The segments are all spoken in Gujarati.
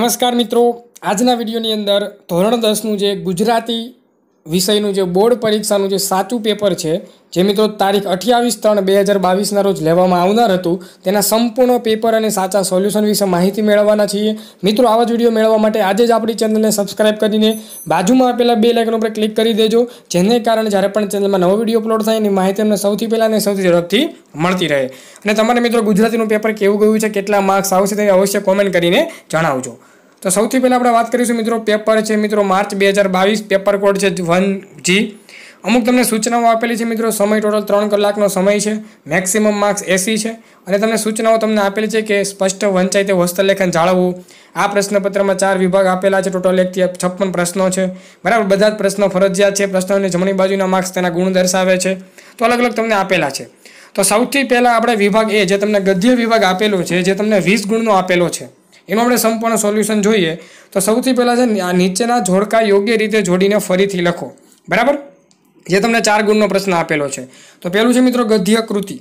નમસ્કાર મિત્રો આજના વિડીયોની અંદર ધોરણ દસનું જે ગુજરાતી વિષયનું જે બોર્ડ પરીક્ષાનું જે સાચું પેપર છે જે મિત્રો તારીખ અઠ્યાવીસ ત્રણ બે હજાર બાવીસના રોજ લેવામાં આવનાર હતું તેના સંપૂર્ણ પેપર અને સાચા સોલ્યુશન વિશે માહિતી મેળવવાના છીએ મિત્રો આવા જ વિડીયો મેળવવા માટે આજે જ આપણી ચેનલને સબસ્ક્રાઇબ કરીને બાજુમાં આપેલા બે લાઇકન ઉપર ક્લિક કરી દેજો જેને કારણે જ્યારે પણ ચેનલમાં નવો વિડીયો અપલોડ થાય એની માહિતી અમને સૌથી પહેલાં અને સૌથી ઝડપથી મળતી રહે અને તમારે મિત્રો ગુજરાતીનું પેપર કેવું ગયું છે કેટલા માર્ક્સ આવશે તે અવશ્ય કોમેન્ટ કરીને જણાવજો તો સૌથી પહેલાં આપણે વાત કરીશું મિત્રો પેપર છે મિત્રો માર્ચ બે હજાર બાવીસ પેપર કોડ છે વન જી અમુક તમને સૂચનાઓ આપેલી છે મિત્રો સમય ટોટલ ત્રણ કલાકનો સમય છે મેક્સિમમ માર્ક્સ એસી છે અને તમને સૂચનાઓ તમને આપેલી છે કે સ્પષ્ટ વંચાય તે હસ્તલેખન જાળવવું આ પ્રશ્નપત્રમાં ચાર વિભાગ આપેલા છે ટોટલ એકથી છપ્પન પ્રશ્નો છે બરાબર બધા જ પ્રશ્નો ફરજિયાત છે પ્રશ્નોની જમણી બાજુના માર્ક્સ તેના ગુણ દર્શાવે છે તો અલગ અલગ તમને આપેલા છે તો સૌથી પહેલાં આપણે વિભાગ એ જે તમને ગદ્ય વિભાગ આપેલો છે જે તમને વીસ ગુણનો આપેલો છે એનું આપણે સંપૂર્ણ સોલ્યુશન જોઈએ તો સૌથી પહેલાં છે આ નીચેના જોડકા યોગ્ય રીતે જોડીને ફરીથી લખો બરાબર જે તમને ચાર ગુણનો પ્રશ્ન આપેલો છે તો પહેલું છે મિત્રો ગદ્ય કૃતિ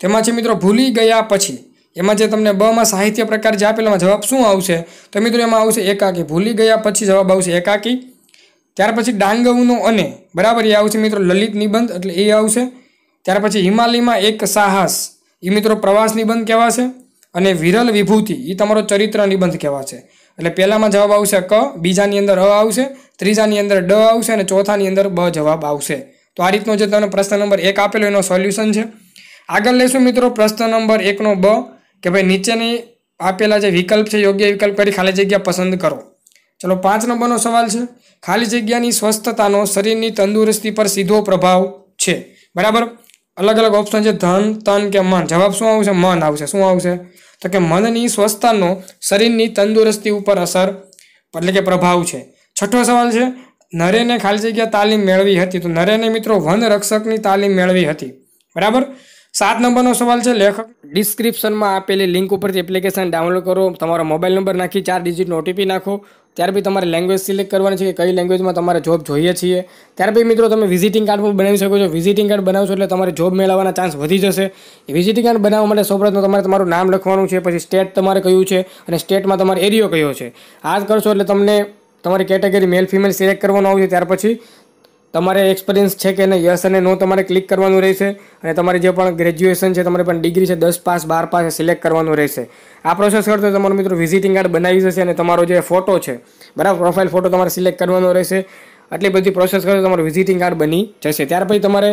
તેમાં છે મિત્રો ભૂલી ગયા પછી એમાં જે તમને બમાં સાહિત્ય પ્રકાર જે આપેલામાં જવાબ શું આવશે તો મિત્રો એમાં આવશે એકાકી ભૂલી ગયા પછી જવાબ આવશે એકાકી ત્યાર પછી ડાંગવનો અને બરાબર એ આવશે મિત્રો લલિત નિબંધ એટલે એ આવશે ત્યાર પછી હિમાલયમાં એક સાહસ એ મિત્રો પ્રવાસ નિબંધ કહેવાશે અને વિરલ વિભૂતિ એ તમારો ચરિત્ર નિબંધ કહેવાશે એટલે પહેલામાં જવાબ આવશે ક બીજાની અંદર અ આવશે ત્રીજાની અંદર ડ આવશે અને ચોથાની અંદર બ જવાબ આવશે તો આ રીતનો જે તમને પ્રશ્ન નંબર એક આપેલો એનો સોલ્યુશન છે આગળ લેશું મિત્રો પ્રશ્ન નંબર એકનો બ કે ભાઈ નીચેની આપેલા જે વિકલ્પ છે યોગ્ય વિકલ્પ કરી ખાલી જગ્યા પસંદ કરો ચલો પાંચ નંબરનો સવાલ છે ખાલી જગ્યાની સ્વસ્થતાનો શરીરની તંદુરસ્તી પર સીધો પ્રભાવ છે બરાબર અલગ અલગ ઓપ્શન છે ધન તન કે મન જવાબ શું આવશે મન આવશે શું આવશે તો કે મનની સ્વસ્થતાનો શરીરની તંદુરસ્તી ઉપર અસર એટલે કે પ્રભાવ છે છઠ્ઠો સવાલ છે નરેને ખાલી જગ્યા તાલીમ મેળવી હતી તો નરેને મિત્રો વન રક્ષકની તાલીમ મેળવી હતી બરાબર સાત નંબરનો સવાલ છે લેખક ડિસ્ક્રિપ્શનમાં આપેલી લિંક ઉપરથી એપ્લિકેશન ડાઉનલોડ કરો તમારો મોબાઈલ નંબર નાખી ચાર ડિજિટનો ઓટીપી નાખો ત્યાર પછી તમારે લેંગ્વેજ સિલેક્ટ કરવાની છે કે કઈ લેંગ્વેજમાં તમારે જોબ જોઈએ છીએ ત્યાર બી મિત્રો તમે વિઝિટિંગ કાર્ડ પણ બનાવી શકો છો વિઝિટિંગ કાર્ડ બનાવશો એટલે તમારે જોબ મેળવવાના ચાન્સ વધી જશે વિઝિટિંગ કાર્ડ બનાવવા માટે સૌપ્રથમ તમારે તમારું નામ લખવાનું છે પછી સ્ટેટ તમારે કયું છે અને સ્ટેટમાં તમારો એરિયો કયો છે આ કરશો એટલે તમને તમારી કેટેગરી મેલ ફિમેલ સિલેક્ટ કરવાનો આવશે ત્યાર પછી તમારે એક્સપિરિયન્સ છે કે નહીં યસ અને નો તમારે ક્લિક કરવાનું રહેશે અને તમારી જે પણ ગ્રેજ્યુએશન છે તમારી પણ ડિગ્રી છે દસ પાસ બાર પાસ સિલેક્ટ કરવાનું રહેશે આ પ્રોસેસ કરતો તમારો મિત્રો વિઝિટિંગ કાર્ડ બનાવી જશે અને તમારો જે ફોટો છે બરાબર પ્રોફાઇલ ફોટો તમારે સિલેક્ટ કરવાનો રહેશે આટલી બધી પ્રોસેસ કરતો તમારું વિઝિટિંગ કાર્ડ બની જશે ત્યાર પછી તમારે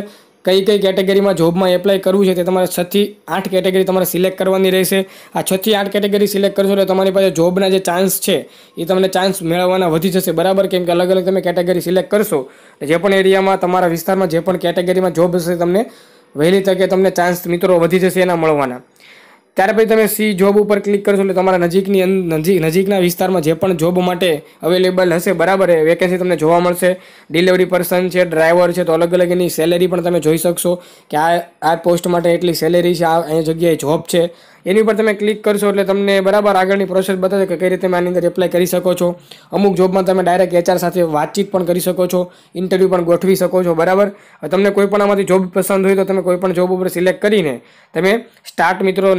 કઈ કઈ કેટેગરીમાં જોબમાં એપ્લાય કરવું છે તે તમારે છથી આઠ કેટેગરી તમારે સિલેક્ટ કરવાની રહેશે આ છથી આઠ કેટેગરી સિલેક્ટ કરશો એટલે તમારી પાસે જોબના જે ચાન્સ છે એ તમને ચાન્સ મેળવવાના વધી જશે બરાબર કેમ કે અલગ અલગ તમે કેટેગરી સિલેક્ટ કરશો જે પણ એરિયામાં તમારા વિસ્તારમાં જે પણ કેટેગરીમાં જોબ હશે તમને વહેલી તકે તમને ચાન્સ મિત્રો વધી જશે એના મળવાના ત્યાર પછી તમે સી જોબ ઉપર ક્લિક કરશો એટલે તમારા નજીકની નજીક નજીકના વિસ્તારમાં જે પણ જોબ માટે અવેલેબલ હશે બરાબર એ વેકેન્સી તમને જોવા મળશે ડિલિવરી પર્સન છે ડ્રાઈવર છે તો અલગ અલગ એની સેલેરી પણ તમે જોઈ શકશો કે આ આ પોસ્ટ માટે એટલી સેલેરી છે આ અહીં જગ્યાએ જોબ છે એની ઉપર તમે ક્લિક કરશો એટલે તમને બરાબર આગળની પ્રોસેસ બતાવે કે કઈ રીતે આની અંદર એપ્લાય કરી શકો છો અમુક જોબમાં તમે ડાયરેક્ટ એચઆર સાથે વાતચીત પણ કરી શકો છો ઇન્ટરવ્યૂ પણ ગોઠવી શકો છો બરાબર તમને કોઈ પણ આમાંથી જોબ પસંદ હોય તો તમે કોઈ પણ જોબ ઉપર સિલેક્ટ કરીને તમે સ્ટાર્ટ મિત્રો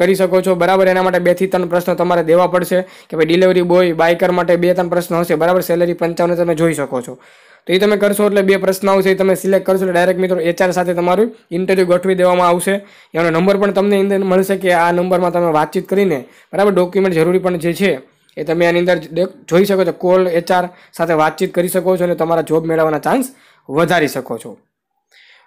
કરી શકો છો બરાબર એના માટે બેથી ત્રણ પ્રશ્ન તમારે દેવા પડશે કે ભાઈ ડિલિવરી બોય બાઇકર માટે બે ત્રણ પ્રશ્ન હશે બરાબર સેલરી પંચાવન તમે જોઈ શકો છો તો એ તમે કરશો એટલે બે પ્રશ્ન આવશે એ તમે સિલેક્ટ કરશો એટલે ડાયરેક્ટ મિત્રો એચઆર સાથે તમારું ઇન્ટરવ્યૂ ગોઠવી દેવામાં આવશે એનો નંબર પણ તમને અંદર મળશે કે આ નંબરમાં તમે વાતચીત કરીને બરાબર ડોક્યુમેન્ટ જરૂરી પણ જે છે એ તમે આની અંદર જોઈ શકો છો કોલ એચઆર સાથે વાતચીત કરી શકો છો અને તમારા જોબ મેળવવાના ચાન્સ વધારી શકો છો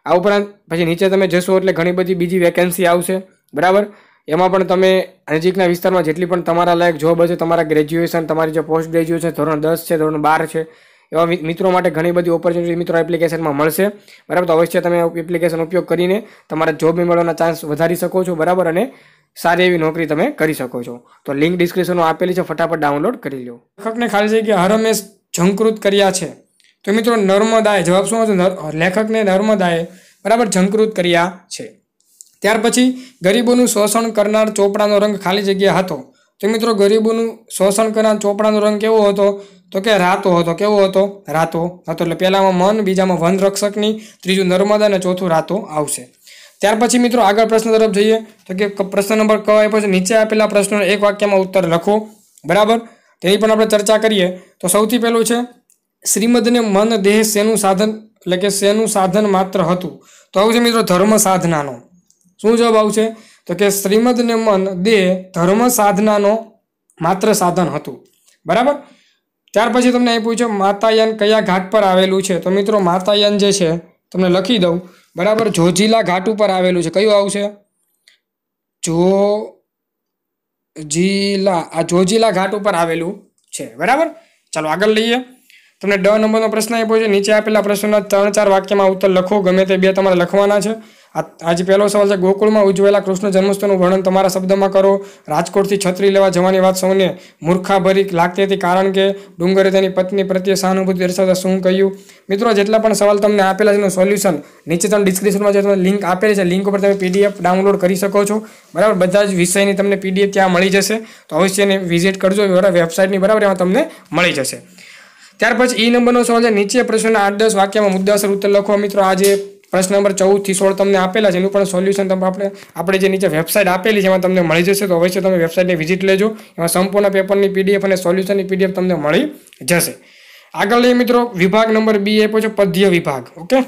આ ઉપરાંત પછી નીચે તમે જશો એટલે ઘણી બધી બીજી વેકેન્સી આવશે બરાબર એમાં પણ તમે નજીકના વિસ્તારમાં જેટલી પણ તમારા લાયક જોબ હશે તમારા ગ્રેજ્યુએશન તમારી જે પોસ્ટ ગ્રેજ્યુએશન ધોરણ દસ છે ધોરણ બાર છે એવા મિત્રો માટે ઘણી બધી ઓપોર્ચ્યુનિટી મિત્રો એપ્લિકેશનમાં મળશે બરાબર તો અવશ્ય તમે એપ્લિકેશન ઉપયોગ કરીને તમારા જોબ મેળવવાના ચાન્સ વધારી શકો છો બરાબર અને સારી એવી નોકરી તમે કરી શકો છો તો લિંક ડિસ્ક્રિપ્શનમાં આપેલી છે ફટાફટ ડાઉનલોડ કરી લો લેખકને ખાલી જગ્યા હરમેશ ઝંકૃત કર્યા છે તો મિત્રો નર્મદાએ જવાબ શું હતો લેખકને નર્મદાએ બરાબર ઝંકૃત કર્યા છે ત્યાર પછી ગરીબોનું શોષણ કરનાર ચોપડાનો રંગ ખાલી જગ્યા હતો તો મિત્રો ગરીબોનું શોષણ કરનાર ચોપડાનો રંગ કેવો હતો તો કે રાતો હતો કેવો હતો રાતો હતો એટલે પહેલામાં મન બીજામાં વન રક્ષકની ત્રીજું નર્મદા અને ચોથું રાતો આવશે ત્યાર પછી મિત્રો આગળ પ્રશ્ન તરફ જઈએ તો કે પ્રશ્ન નંબર ક આપ્યો છે નીચે આપેલા પ્રશ્નનો એક વાક્યમાં ઉત્તર લખો બરાબર તેની પણ આપણે ચર્ચા કરીએ તો સૌથી પહેલું છે શ્રીમદને મન દેહ શેનું સાધન એટલે કે શેનું સાધન માત્ર હતું તો આવું છે મિત્રો ધર્મ સાધનાનો શું જવાબ આવશે તો કે શ્રીમદને મન દેહ ધર્મ સાધનાનો માત્ર સાધન હતું બરાબર ત્યાર પછી તમને એ પૂછ્યો માતાયન કયા ઘાટ પર આવેલું છે તો મિત્રો માતાયન જે છે તમને લખી દઉં બરાબર જોજીલા ઘાટ ઉપર આવેલું છે કયું આવશે જો જીલા આ જોજીલા ઘાટ ઉપર આવેલું છે બરાબર ચાલો આગળ લઈએ તમને ડ નંબરનો પ્રશ્ન આપ્યો છે નીચે આપેલા પ્રશ્નોના ત્રણ ચાર વાક્યમાં ઉત્તર લખો ગમે તે બે તમારે લખવાના છે આજે પહેલો સવાલ છે ગોકુળમાં ઉજવેલા કૃષ્ણ જન્મોત્સવનું વર્ણન તમારા શબ્દમાં કરો રાજકોટથી છત્રી લેવા જવાની વાત સૌને મૂર્ખાભરી લાગતી હતી કારણ કે ડુંગરે તેની પત્ની પ્રત્યે સહાનુભૂતિ દર્શાવતા શું કહ્યું મિત્રો જેટલા પણ સવાલ તમને આપેલા છે એનું સોલ્યુશન નીચે તમને ડિસ્ક્રિપ્શનમાં જે તમે લિંક આપેલી છે લિંક ઉપર તમે પીડીએફ ડાઉનલોડ કરી શકો છો બરાબર બધા જ વિષયની તમને પીડીએફ ત્યાં મળી જશે તો અવશ્ય એને વિઝિટ કરજો બરાબર વેબસાઇટની બરાબર એમાં તમને મળી જશે ત્યાર પછી ઈ નંબરનો સવાલ છે નીચે પ્રશ્નના આઠ દસ વાક્યમાં મુદ્દાસર ઉત્તર લખો મિત્રો આજે પ્રશ્ન નંબર ચૌદથી સોળ તમને આપેલા છે એનું પણ સોલ્યુશન તમે આપણે આપણે જે નીચે વેબસાઇટ આપેલી છે એમાં તમને મળી જશે તો અવશ્ય તમે વેબસાઇટની વિઝિટ લેજો એમાં સંપૂર્ણ પેપરની પીડીએફ અને સોલ્યુશનની પીડીએફ તમને મળી જશે આગળ લઈએ મિત્રો વિભાગ નંબર બી આપ્યો છે પદ્ય વિભાગ ઓકે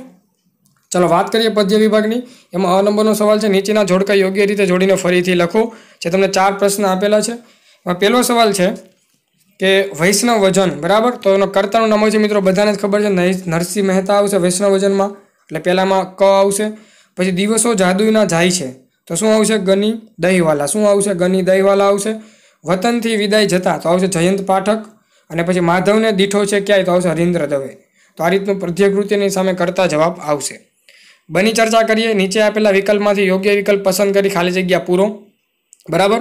ચલો વાત કરીએ પદ્ય વિભાગની એમાં અ નંબરનો સવાલ છે નીચેના જોડકા યોગ્ય રીતે જોડીને ફરીથી લખો જે તમને ચાર પ્રશ્ન આપેલા છે પહેલો સવાલ છે કે વૈષ્ણવ વજન બરાબર તો એનો કર્તાનું નામ હોય છે મિત્રો બધાને જ ખબર છે નરસિંહ મહેતા આવશે વૈષ્ણવ વજનમાં એટલે પહેલાંમાં ક આવશે પછી દિવસો જાદુઈના જાય છે તો શું આવશે ગની દહીવાલા શું આવશે ગની દહીવાલા આવશે વતનથી વિદાય જતા તો આવશે જયંત પાઠક અને પછી માધવને દીઠો છે ક્યાંય તો આવશે હરીન્દ્ર દવે તો આ રીતનું પ્રધ્યકૃતિની સામે કરતા જવાબ આવશે બની ચર્ચા કરીએ નીચે આપેલા વિકલ્પમાંથી યોગ્ય વિકલ્પ પસંદ કરી ખાલી જગ્યા પૂરો બરાબર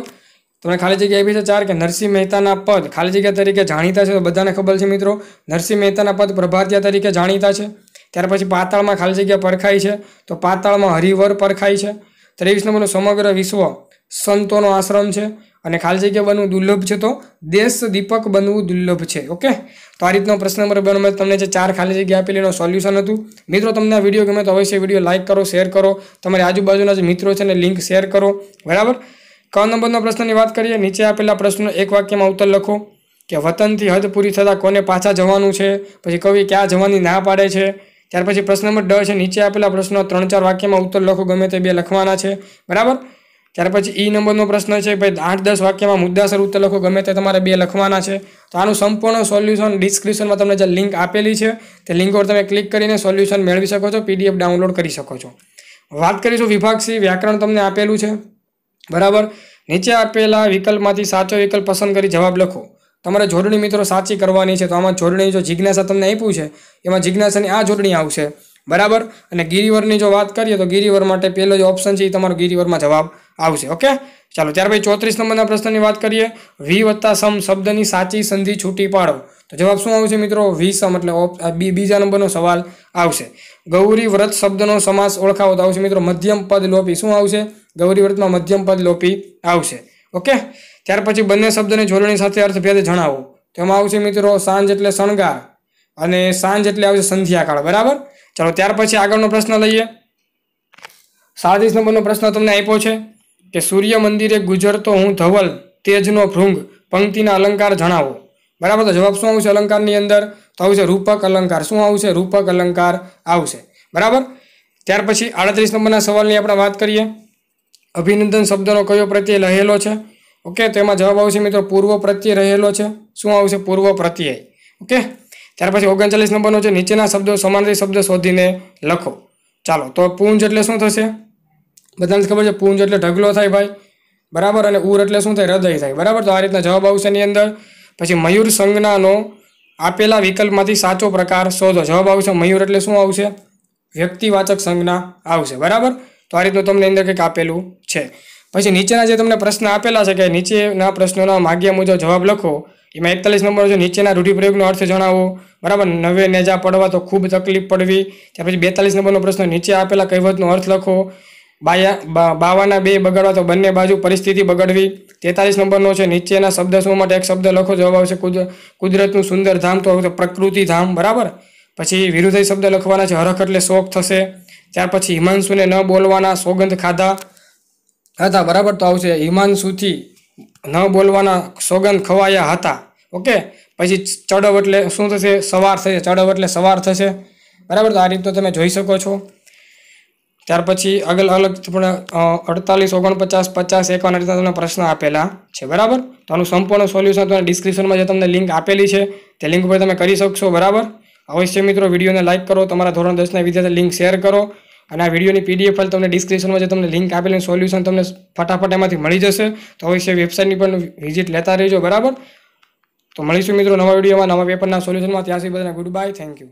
તમને ખાલી જગ્યા એવી છે ચાર કે નરસિંહ મહેતાના પદ ખાલી જગ્યા તરીકે જાણીતા છે તો બધાને ખબર છે મિત્રો નરસિંહ મહેતાના પદ પ્રભાતિયા તરીકે જાણીતા છે ત્યાર પછી પાતાળમાં ખાલી જગ્યા પરખાય છે તો પાતાળમાં હરિવર પરખાય છે ત્રેવીસ નંબરનું સમગ્ર વિશ્વ સંતોનો આશ્રમ છે અને ખાલી જગ્યા બનવું દુર્લભ છે તો દેશ દીપક બનવું દુર્લભ છે ઓકે તો આ રીતનો પ્રશ્ન નંબર બે મેં તમને જે ચાર ખાલી જગ્યા આપેલી એનો સોલ્યુશન હતું મિત્રો તમને આ વિડીયો ગમે તો અવશ્ય વિડીયો લાઇક કરો શેર કરો તમારી આજુબાજુના જે મિત્રો છે ને લિંક શેર કરો બરાબર ક નંબરના પ્રશ્નની વાત કરીએ નીચે આપેલા પ્રશ્નો એક વાક્યમાં ઉત્તર લખો કે વતનથી હદ પૂરી થતાં કોને પાછા જવાનું છે પછી કવિ ક્યાં જવાની ના પાડે છે ત્યાર પછી પ્રશ્ન નંબર ડ છે નીચે આપેલા પ્રશ્નો ત્રણ ચાર વાક્યમાં ઉત્તર લખો ગમે તે બે લખવાના છે બરાબર ત્યાર પછી ઈ નંબરનો પ્રશ્ન છે ભાઈ આઠ દસ વાક્યમાં મુદ્દાસર ઉત્તર લખો ગમે તે તમારે બે લખવાના છે તો આનું સંપૂર્ણ સોલ્યુશન ડિસ્ક્રિપ્શનમાં તમને જે લિંક આપેલી છે તે લિંક પર તમે ક્લિક કરીને સોલ્યુશન મેળવી શકો છો પીડીએફ ડાઉનલોડ કરી શકો છો વાત કરીશું વિભાગ સી વ્યાકરણ તમને આપેલું છે બરાબર નીચે આપેલા વિકલ્પમાંથી સાચો વિકલ્પ પસંદ કરી જવાબ લખો તમારે જોડણી મિત્રો સાચી કરવાની છે તો આમાં જોડણી જો જિજ્ઞાસા તમને આપ્યું છે એમાં જિજ્ઞાસાની આ જોડણી આવશે બરાબર અને ગિરિવરની જો વાત કરીએ તો ગિરિવર માટે પહેલો જે ઓપ્શન છે એ તમારો ગિરિવરમાં જવાબ આવશે ઓકે ચાલો ત્યાર પછી ચોત્રીસ નંબરના પ્રશ્નની વાત કરીએ વી વત્તા સમ શબ્દની સાચી સંધિ છૂટી પાડો તો જવાબ શું આવશે મિત્રો વી સમ એટલે બીજા નંબરનો સવાલ આવશે ગૌરી વ્રત શબ્દનો સમાસ ઓળખાવો તો આવશે મિત્રો મધ્યમ પદ લોપી શું આવશે ગૌરી વ્રતમાં મધ્યમ પદ લોપી આવશે ઓકે ત્યાર પછી બંને શબ્દની જોડણી સાથે અર્થભેદ જણાવો તેમાં આવશે મિત્રો સાંજ એટલે શણગાર અને સાંજ એટલે આવશે સંધ્યાકાળ બરાબર ચાલો ત્યાર પછી આગળનો પ્રશ્ન લઈએ સાડત્રીસ નંબરનો પ્રશ્ન તમને આપ્યો છે કે સૂર્ય મંદિરે ગુજરતો હું ધવલ તેજનો ભૃંગ પંક્તિના અલંકાર જણાવો બરાબર તો જવાબ શું આવશે અલંકારની અંદર તો આવશે રૂપક અલંકાર શું આવશે રૂપક અલંકાર આવશે બરાબર ત્યાર પછી આડત્રીસ નંબરના સવાલની આપણે વાત કરીએ અભિનંદન શબ્દનો કયો પ્રત્યે લહેલો છે ઓકે તો એમાં જવાબ આવશે મિત્રો પૂર્વ પ્રત્યય રહેલો છે શું આવશે પૂર્વ પ્રત્યય ઓકે ત્યાર પછી ઓગણચાલીસ નંબરનો છે નીચેના શબ્દો સમાનાર્થી શબ્દ શોધીને લખો ચાલો તો પૂંજ એટલે શું થશે બધાને ખબર છે પૂંજ એટલે ઢગલો થાય ભાઈ બરાબર અને ઉર એટલે શું થાય હૃદય થાય બરાબર તો આ રીતના જવાબ આવશે એની અંદર પછી મયુર સંજ્ઞાનો આપેલા વિકલ્પમાંથી સાચો પ્રકાર શોધો જવાબ આવશે મયુર એટલે શું આવશે વ્યક્તિવાચક સંજ્ઞા આવશે બરાબર તો આ રીતનું તમને અંદર કંઈક આપેલું છે પછી નીચેના જે તમને પ્રશ્ન આપેલા છે કે નીચેના પ્રશ્નોના માગ્યા મુજબ જવાબ લખો એમાં એકતાલીસ નંબર છે નીચેના રૂઢિપ્રયોગનો અર્થ જણાવો બરાબર નવે નેજા પડવા તો ખૂબ તકલીફ પડવી ત્યાર પછી બેતાલીસ નંબરનો પ્રશ્ન નીચે આપેલા કહેવતનો અર્થ લખો બાયા બાવાના બે બગાડવા તો બંને બાજુ પરિસ્થિતિ બગડવી તેતાલીસ નંબરનો છે નીચેના શબ્દ શું માટે એક શબ્દ લખો જવાબ આવશે કુદરતનું સુંદર ધામ તો પ્રકૃતિ ધામ બરાબર પછી વિરુદ્ધ શબ્દ લખવાના છે હરખ એટલે શોખ થશે ત્યાર પછી હિમાંશુને ન બોલવાના સોગંધ ખાધા હતા બરાબર તો આવશે હિમાંશુથી ન બોલવાના સોગંદ ખવાયા હતા ઓકે પછી ચડવ એટલે શું થશે સવાર થશે ચડવ એટલે સવાર થશે બરાબર તો આ રીતનો તમે જોઈ શકો છો ત્યાર પછી અગલ અલગ પણ અડતાલીસ ઓગણપચાસ પચાસ એકવાના રીતના તમને પ્રશ્ન આપેલા છે બરાબર તો આનું સંપૂર્ણ સોલ્યુશન તમે ડિસ્ક્રિપ્શનમાં જે તમને લિંક આપેલી છે તે લિંક ઉપર તમે કરી શકશો બરાબર અવશ્ય મિત્રો વિડીયોને લાઇક કરો તમારા ધોરણ દસના વિદ્યાર્થી લિંક શેર કરો અને આ વિડીયોની પીડીએફ ફાઇલ તમને ડિસ્ક્રિપ્શનમાં જે તમને લિંક આપેલી સોલ્યુશન તમને ફટાફટ એમાંથી મળી જશે તો હવે છે વેબસાઇટની પણ વિઝિટ લેતા રહેજો બરાબર તો મળીશું મિત્રો નવા વિડીયોમાં નવા પેપરના સોલ્યુશનમાં ત્યાં સુધી બધાને ગુડ બાય થેન્ક યુ